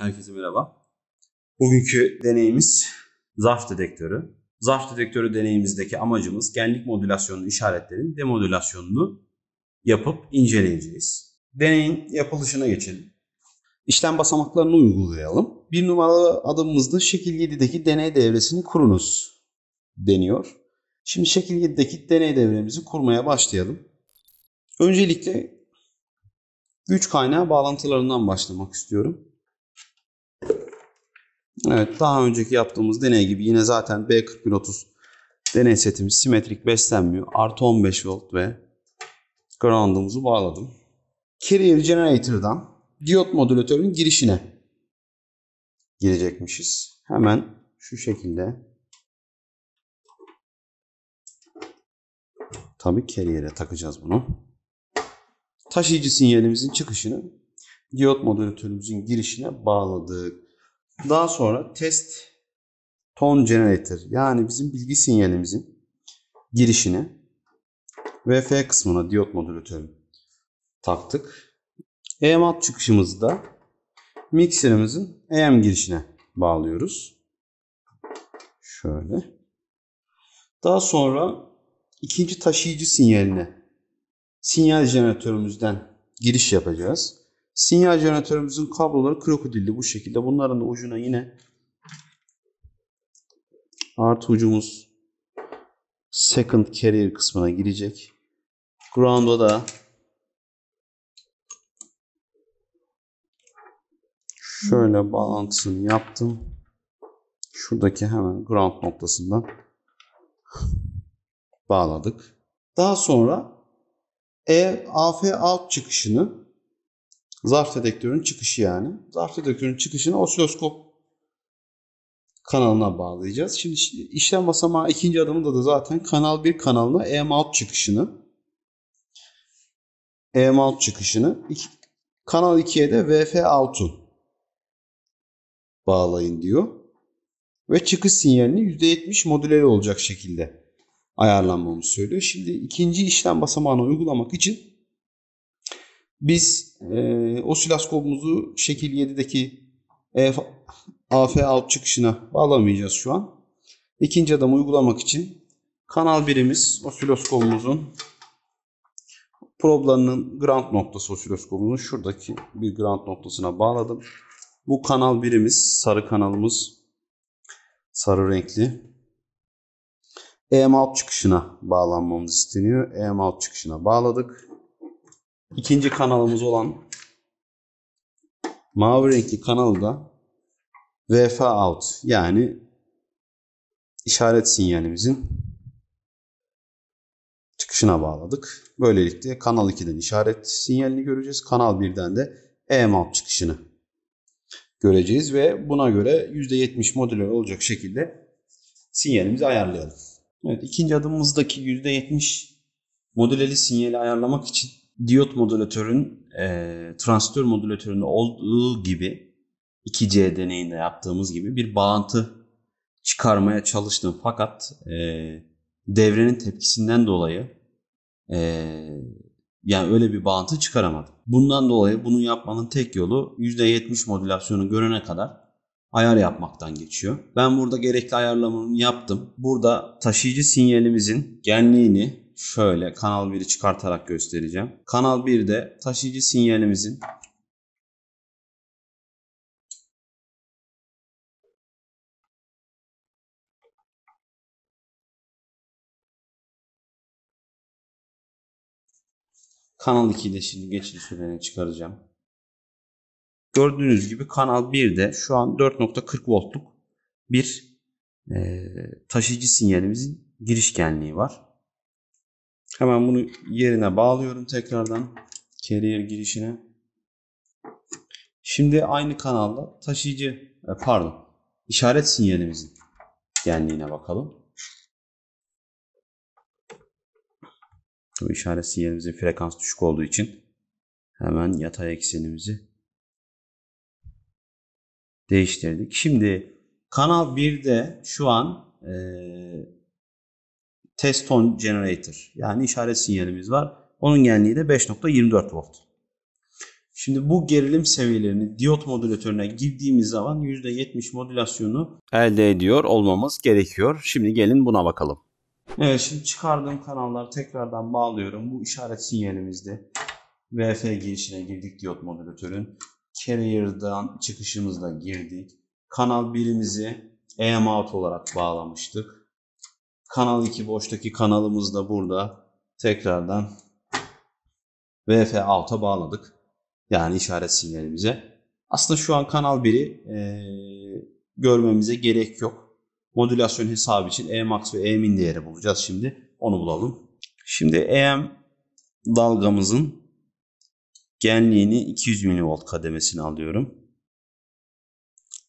Herkese merhaba. Bugünkü deneyimiz zarf dedektörü. Zarf dedektörü deneyimizdeki amacımız genlik modülasyonu işaretlerin demodülasyonunu yapıp inceleyeceğiz. Deneyin yapılışına geçelim. İşlem basamaklarını uygulayalım. Bir numaralı adımımızda şekil 7'deki deney devresini kurunuz deniyor. Şimdi şekil 7'deki deney devremizi kurmaya başlayalım. Öncelikle güç kaynağı bağlantılarından başlamak istiyorum. Evet daha önceki yaptığımız deney gibi yine zaten B4130 deney setimiz simetrik beslenmiyor. Artı 15 volt ve groundımızı bağladım. Carrier Generator'dan diyot modülatörün girişine girecekmişiz. Hemen şu şekilde Tabii carrier'e takacağız bunu. Taşıyıcı sinyalimizin çıkışını diyot modülatörümüzün girişine bağladık. Daha sonra test tone generator yani bizim bilgi sinyalimizin girişine VF kısmına diyot modülatörü taktık. EMAT çıkışımızı da mikserimizin EM girişine bağlıyoruz. Şöyle. Daha sonra ikinci taşıyıcı sinyaline sinyal jeneratörümüzden giriş yapacağız. Sinyal jeneratörümüzün kabloları krokodilli bu şekilde. Bunların da ucuna yine artı ucumuz second carrier kısmına girecek. Ground'a da şöyle bağlantısını yaptım. Şuradaki hemen ground noktasından bağladık. Daha sonra EAF AF alt çıkışını Zarf detektörün çıkışı yani. Zarf detektörün çıkışını osiloskop kanalına bağlayacağız. Şimdi işlem basamağı ikinci adımında da zaten kanal 1 kanalına EM EMOUT çıkışını EM EMOUT çıkışını kanal 2'ye de VF out'u bağlayın diyor. Ve çıkış sinyalini %70 modüleli olacak şekilde ayarlanmamı söylüyor. Şimdi ikinci işlem basamağını uygulamak için biz e, osiloskopumuzu şekil 7'deki e, AF alt çıkışına bağlamayacağız şu an. İkinci adamı uygulamak için kanal birimiz osiloskopumuzun problanının ground noktası osiloskopumuzun şuradaki bir ground noktasına bağladım. Bu kanal birimiz sarı kanalımız sarı renkli. EM alt çıkışına bağlanmamız isteniyor. EM alt çıkışına bağladık ikinci kanalımız olan mavi renkli kanalda VF out yani işaret sinyalimizin çıkışına bağladık. Böylelikle kanal 2'den işaret sinyalini göreceğiz. Kanal 1'den de EMAP çıkışını göreceğiz ve buna göre %70 modüler olacak şekilde sinyalimizi ayarlayalım. Evet ikinci adımımızdaki %70 modüleli sinyali ayarlamak için diyot modülatörün e, transistör modülatöründe olduğu gibi 2C deneyinde yaptığımız gibi bir bağıntı çıkarmaya çalıştım. Fakat e, devrenin tepkisinden dolayı e, yani öyle bir bağıntı çıkaramadım. Bundan dolayı bunu yapmanın tek yolu %70 modülasyonu görene kadar ayar yapmaktan geçiyor. Ben burada gerekli ayarlamamı yaptım. Burada taşıyıcı sinyalimizin genliğini şöyle kanal 1'i çıkartarak göstereceğim. Kanal 1'de taşıyıcı sinyalimizin Kanal 2'yi de şimdi geçiş sürene çıkaracağım. Gördüğünüz gibi kanal 1'de şu an 4.40 voltluk bir e, taşıyıcı sinyalimizin girişkenliği var. Hemen bunu yerine bağlıyorum tekrardan. Carrier girişine. Şimdi aynı kanalda taşıyıcı e, pardon işaret sinyalimizin genliğine bakalım. Bu işaret sinyalimizin frekans düşük olduğu için hemen yatay eksenimizi değiştirdik. Şimdi kanal 1'de şu an ee, test tone generator yani işaret sinyalimiz var. Onun genliği de 5.24 volt. Şimdi bu gerilim seviyelerini diyot modülatörüne girdiğimiz zaman %70 modülasyonu elde ediyor olmamız gerekiyor. Şimdi gelin buna bakalım. Evet şimdi çıkardığım kanalları tekrardan bağlıyorum. Bu işaret sinyalimizde VF girişine girdik diyot modülatörün. Carrier'dan çıkışımızla girdik. Kanal birimizi EM out olarak bağlamıştık. Kanal 2 boştaki kanalımız da burada. Tekrardan VF out'a bağladık. Yani işaret sinyalimize. Aslında şu an kanal 1'i e, görmemize gerek yok. Modülasyon hesabı için Emax ve Emin değeri bulacağız şimdi. Onu bulalım. Şimdi EM dalgamızın genliğini 200 mV kademesini alıyorum.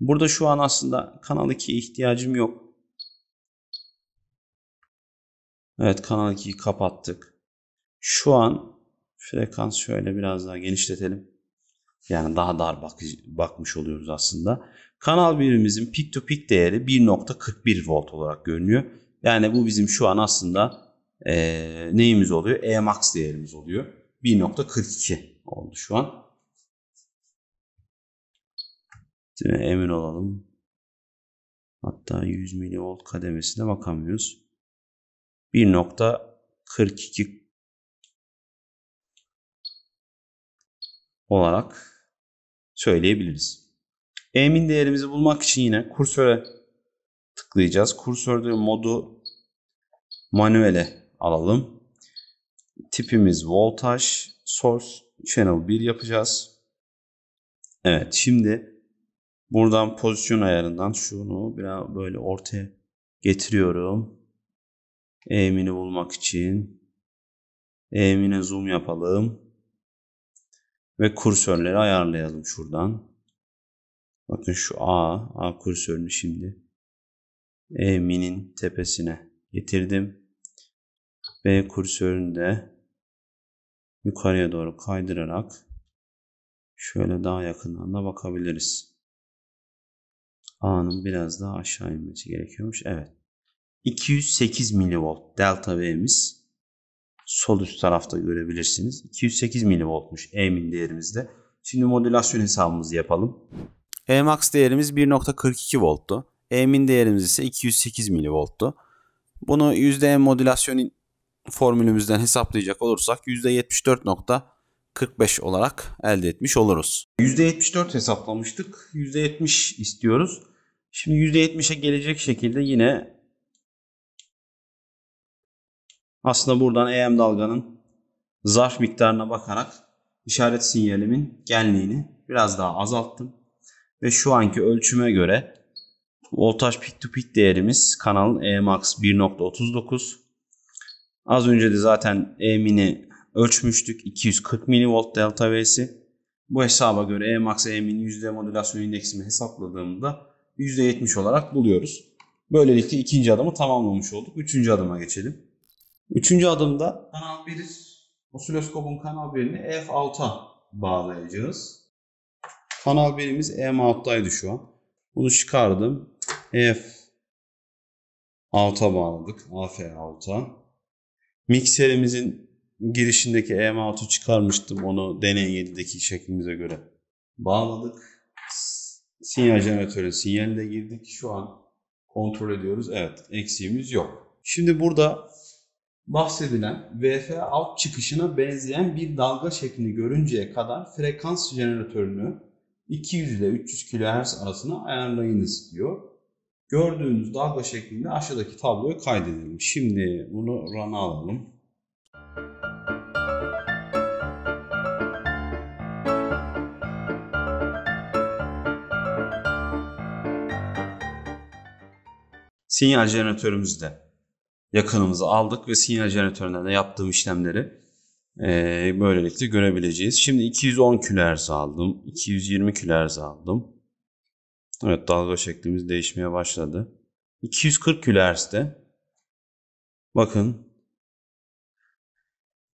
Burada şu an aslında kanal 2'ye ihtiyacım yok. Evet kanal 2'yi kapattık. Şu an frekans şöyle biraz daha genişletelim. Yani daha dar bak bakmış oluyoruz aslında. Kanal birimizin peak to peak değeri 1.41 volt olarak görünüyor. Yani bu bizim şu an aslında e, neyimiz oluyor? E max değerimiz oluyor. 1.42 oldu şu an. Emin olalım. Hatta 100 milivolt kademesine bakamıyoruz. 1.42 olarak söyleyebiliriz. Emin değerimizi bulmak için yine kursöre tıklayacağız. Kursörde modu manuele alalım. Tipimiz voltaj, source, channel 1 yapacağız. Evet şimdi buradan pozisyon ayarından şunu biraz böyle ortaya getiriyorum. Emini bulmak için eğimine zoom yapalım. Ve kursörleri ayarlayalım şuradan. Bakın şu A, A kursörünü şimdi Emin'in tepesine getirdim. B kursörünü de yukarıya doğru kaydırarak şöyle daha yakından da bakabiliriz. A'nın biraz daha aşağı inmesi gerekiyormuş. Evet. 208 milivolt delta V'miz. Sol üst tarafta görebilirsiniz. 208 milivoltmuş E'min değerimizde. Şimdi modülasyon hesabımızı yapalım. E max değerimiz 1.42 volttu. E'min değerimiz ise 208 milivolttu. Bunu %M modülasyon formülümüzden hesaplayacak olursak %74.45 olarak elde etmiş oluruz. %74 hesaplamıştık. %70 istiyoruz. Şimdi %70'e gelecek şekilde yine aslında buradan EM dalganın zarf miktarına bakarak işaret sinyalimin genliğini biraz daha azalttım. Ve şu anki ölçüme göre voltaj peak to peak değerimiz kanalın EMAX 1.39. Az önce de zaten Emin'i ölçmüştük. 240 mV delta V'si. Bu hesaba göre EMAX Emin yüzde modülasyon indeksimi hesapladığımda %70 olarak buluyoruz. Böylelikle ikinci adımı tamamlamış olduk. Üçüncü adıma geçelim. Üçüncü adımda kanal 1 osiloskopun kanal 1'ini F6'a bağlayacağız. Kanal 1'imiz E6'daydı şu an. Bunu çıkardım. F6'a bağladık. AF6'a. Mikserimizin girişindeki em 6ı çıkarmıştım. Onu deney 7'deki şeklimize göre bağladık. Sinyal jeneratörü sinyaline girdik. Şu an kontrol ediyoruz. Evet eksiğimiz yok. Şimdi burada bahsedilen VF alt çıkışına benzeyen bir dalga şeklini görünceye kadar frekans jeneratörünü 200 ile 300 kHz arasına ayarlayınız diyor. Gördüğünüz dalga şeklinde aşağıdaki tabloya kaydedelim. Şimdi bunu rana alalım. Sinyal jeneratörümüzde yakınımızı aldık ve sinyal jeneratöründen yaptığım işlemleri e, böylelikle görebileceğiz. Şimdi 210 kHz aldım. 220 kHz aldım. Evet dalga şeklimiz değişmeye başladı. 240 kHz'de bakın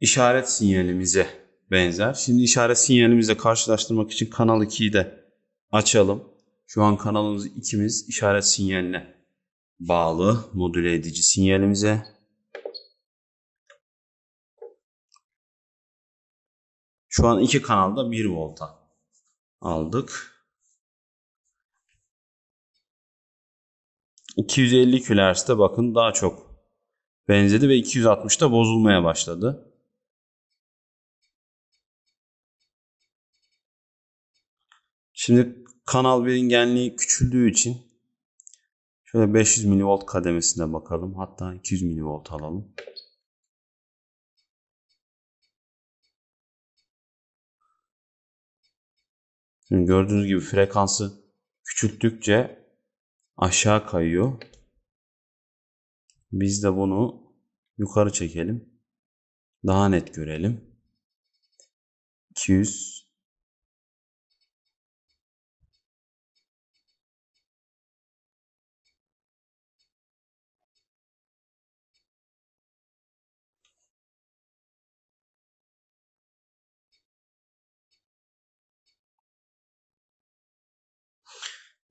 işaret sinyalimize benzer. Şimdi işaret sinyalimizle karşılaştırmak için kanal 2'yi de açalım. Şu an kanalımız ikimiz işaret sinyaline bağlı modüle edici sinyalimize. Şu an iki kanalda 1 volta aldık. 250 kHz'de bakın daha çok benzedi ve 260'da bozulmaya başladı. Şimdi kanal biringenliği küçüldüğü için Şöyle 500 mV kademesine bakalım. Hatta 200 mV alalım. Şimdi gördüğünüz gibi frekansı küçülttükçe aşağı kayıyor. Biz de bunu yukarı çekelim. Daha net görelim. 200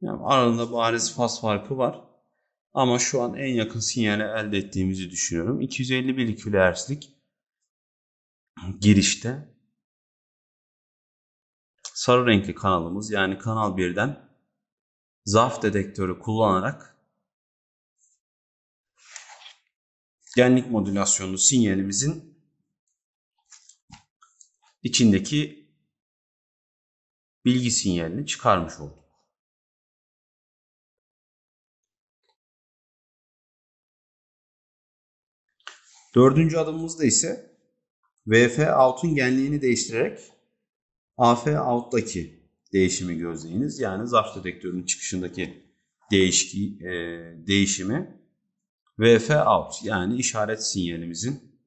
Yani aralarında bariz faz farkı var. Ama şu an en yakın sinyali elde ettiğimizi düşünüyorum. 251 kHz'lik girişte sarı renkli kanalımız yani kanal 1'den zarf dedektörü kullanarak genlik modülasyonlu sinyalimizin içindeki bilgi sinyalini çıkarmış olduk. Dördüncü adımımız da ise VF out'un genliğini değiştirerek AF out'taki değişimi gözleyiniz. Yani zarf detektörünün çıkışındaki değişki, e, değişimi VF out yani işaret sinyalimizin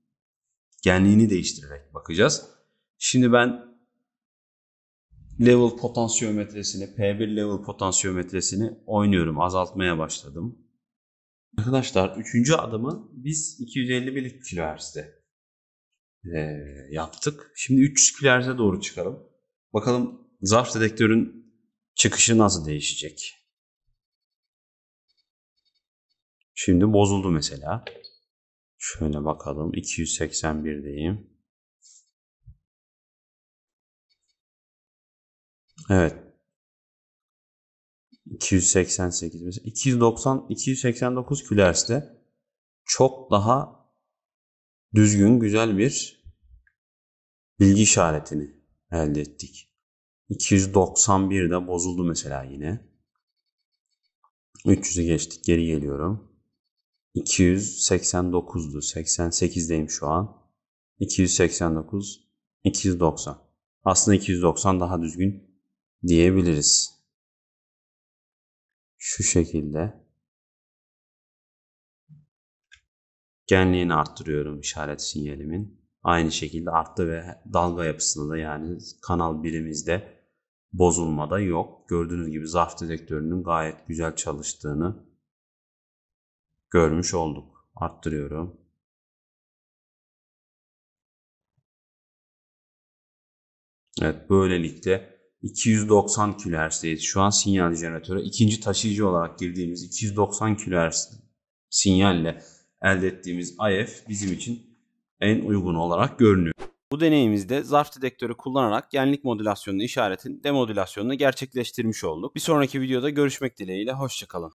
genliğini değiştirerek bakacağız. Şimdi ben level potansiyometresini, P1 level potansiyometresini oynuyorum. Azaltmaya başladım. Arkadaşlar üçüncü adımı biz 251 kilohertz'de e, yaptık. Şimdi 300 kilohertz'e doğru çıkalım. Bakalım zarf dedektörün çıkışı nasıl değişecek? Şimdi bozuldu mesela. Şöyle bakalım 281'deyim. Evet 288 mesela 290 289 kilohertz'te çok daha düzgün güzel bir bilgi işaretini elde ettik. 291 de bozuldu mesela yine. 300'ü geçtik geri geliyorum. 289'du. 88'deyim şu an. 289, 290. Aslında 290 daha düzgün diyebiliriz şu şekilde genliğini arttırıyorum işaret sinyalimin. Aynı şekilde arttı ve dalga yapısında da yani kanal birimizde bozulma da yok. Gördüğünüz gibi zarf detektörünün gayet güzel çalıştığını görmüş olduk. Arttırıyorum. Evet böylelikle 290 kHz'deyiz. Şu an sinyal jeneratöre ikinci taşıyıcı olarak girdiğimiz 290 kHz sinyalle elde ettiğimiz IF bizim için en uygun olarak görünüyor. Bu deneyimizde zarf dedektörü kullanarak genlik modülasyonlu işaretin demodülasyonunu gerçekleştirmiş olduk. Bir sonraki videoda görüşmek dileğiyle hoşçakalın.